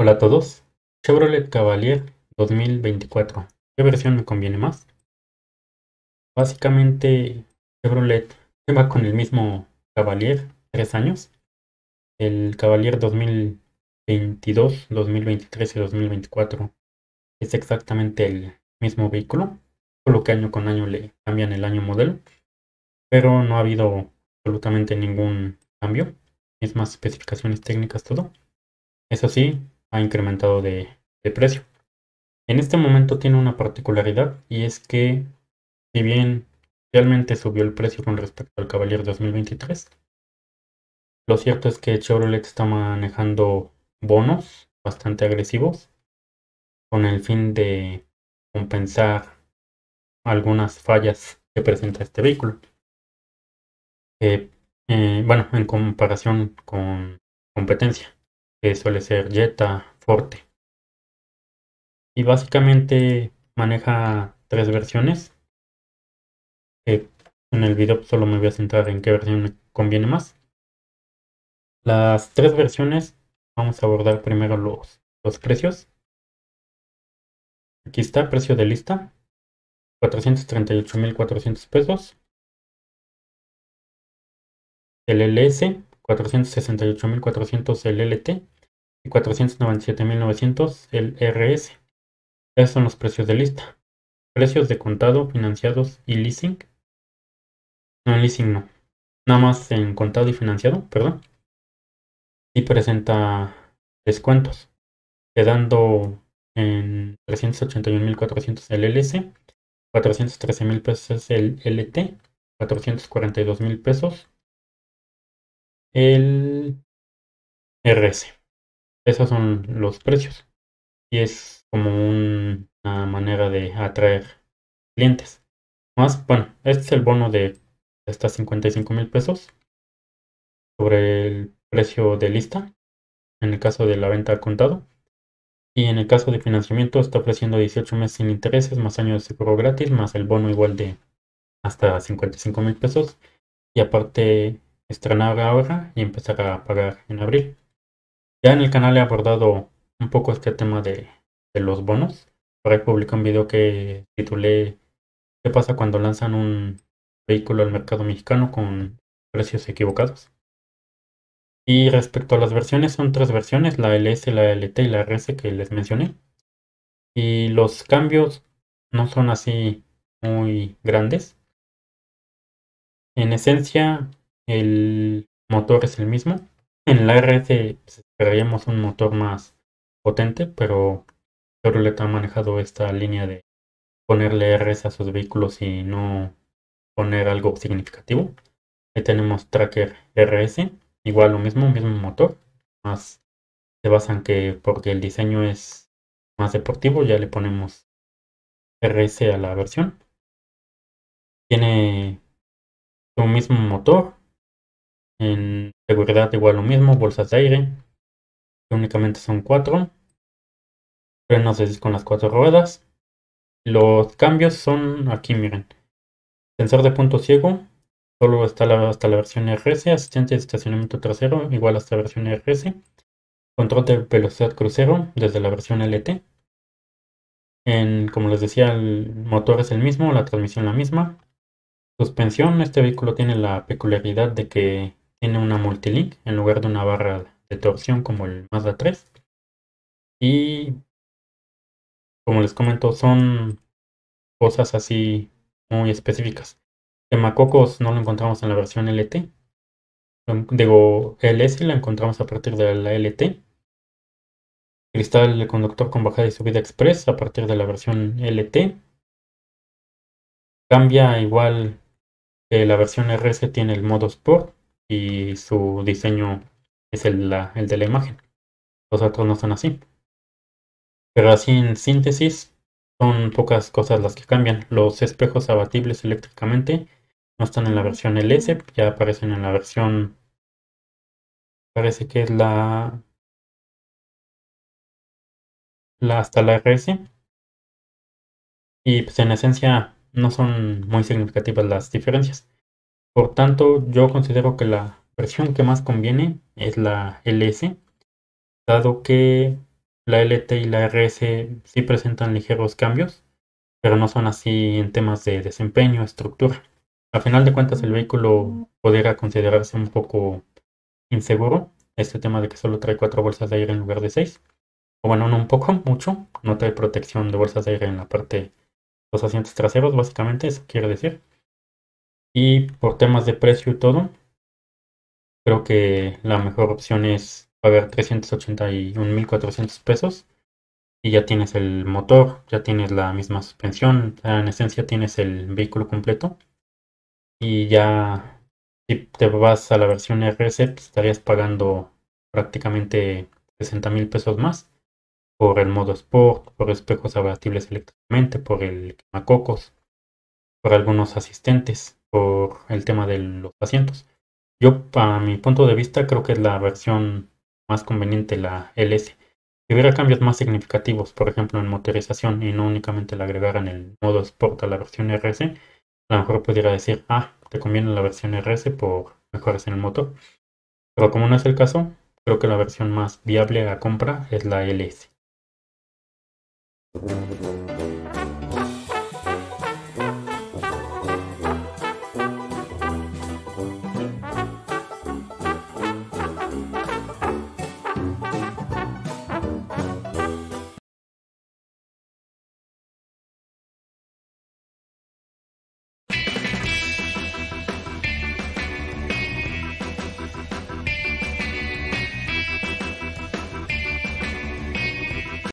Hola a todos. Chevrolet Cavalier 2024. ¿Qué versión me conviene más? Básicamente Chevrolet va con el mismo Cavalier tres años. El Cavalier 2022, 2023 y 2024 es exactamente el mismo vehículo, solo que año con año le cambian el año modelo, pero no ha habido absolutamente ningún cambio. Mismas especificaciones técnicas, todo. Eso sí, ha incrementado de, precio. En este momento tiene una particularidad y es que si bien realmente subió el precio con respecto al Cavalier 2023, lo cierto es que Chevrolet está manejando bonos bastante agresivos con el fin de compensar algunas fallas que presenta este vehículo. Eh, eh, bueno, en comparación con competencia que suele ser Jetta Forte. Y básicamente maneja tres versiones. Eh, en el video pues, solo me voy a centrar en qué versión me conviene más. Las tres versiones, vamos a abordar primero los, los precios. Aquí está, precio de lista, 438.400 pesos. El LS, 468.400 el LT y 497.900 el RS. Esos son los precios de lista. Precios de contado, financiados y leasing. No, en leasing no. Nada más en contado y financiado, perdón. Y presenta descuentos, quedando en 381.400 el LS. 413.000 pesos el LT, 442.000 pesos el RS. Esos son los precios. Y es como una manera de atraer clientes. Más, bueno, este es el bono de hasta 55 mil pesos sobre el precio de lista en el caso de la venta al contado. Y en el caso de financiamiento está ofreciendo 18 meses sin intereses, más años de seguro gratis, más el bono igual de hasta 55 mil pesos. Y aparte estrenar ahora y empezar a pagar en abril. Ya en el canal he abordado un poco este tema de, los bonos. Por ahí un video que titulé ¿Qué pasa cuando lanzan un vehículo al mercado mexicano con precios equivocados? Y respecto a las versiones, son tres versiones, la LS, la LT y la RS que les mencioné. Y los cambios no son así muy grandes. En esencia, el motor es el mismo. En la RS esperaríamos un motor más potente, pero Chevrolet ha manejado esta línea de ponerle RS a sus vehículos y no poner algo significativo. Ahí tenemos Tracker RS, igual lo mismo, mismo motor, más se basan que porque el diseño es más deportivo, ya le ponemos RS a la versión. Tiene su mismo motor, en seguridad igual lo mismo, bolsas de aire, que únicamente son cuatro. Frenos con las cuatro ruedas. Los cambios son aquí, miren. Sensor de punto ciego, solo está hasta la versión RS. Asistente de estacionamiento trasero, igual hasta la versión RS. Control de velocidad crucero desde la versión LT. En, como les decía, el motor es el mismo, la transmisión la misma. Suspensión, este vehículo tiene la peculiaridad de que tiene una multilink en lugar de una barra de torsión como el Mazda 3. Y como les comento, son cosas así muy específicas. Temacocos no lo encontramos en la versión LT. Digo, LS la encontramos a partir de la LT. Cristal de conductor con bajada y subida express a partir de la versión LT. Cambia igual que la versión RS tiene el modo Sport y su diseño es el, de la imagen. Los otros no son así. Pero así en síntesis, son pocas cosas las que cambian. Los espejos abatibles eléctricamente no están en la versión LS, ya aparecen en la versión... Parece que es la... la hasta la RS. Y pues en esencia no son muy significativas las diferencias. Por tanto, yo considero que la versión que más conviene es la LS, dado que la LT y la RS sí presentan ligeros cambios, pero no son así en temas de desempeño, estructura. A final de cuentas, el vehículo podría considerarse un poco inseguro, este tema de que solo trae cuatro bolsas de aire en lugar de seis. O bueno, no un poco, mucho, no trae protección de bolsas de aire en la parte, de los asientos traseros, básicamente, eso quiere decir. Y por temas de precio y todo, creo que la mejor opción es pagar 381.400 pesos y ya tienes el motor, ya tienes la misma suspensión, en esencia tienes el vehículo completo y ya si te vas a la versión RS pues, estarías pagando prácticamente $60,000 mil pesos más por el modo Sport, por espejos abatibles eléctricamente, por el quemacocos, por algunos asistentes por el tema de los asientos. Yo, para mi punto de vista, creo que es la versión más conveniente, la LS. Si hubiera cambios más significativos, por ejemplo en motorización, y no únicamente le agregaran el modo Sport a la versión RS, a lo mejor pudiera decir, ah, te conviene la versión RS por mejoras en el motor. Pero como no es el caso, creo que la versión más viable a compra es la LS.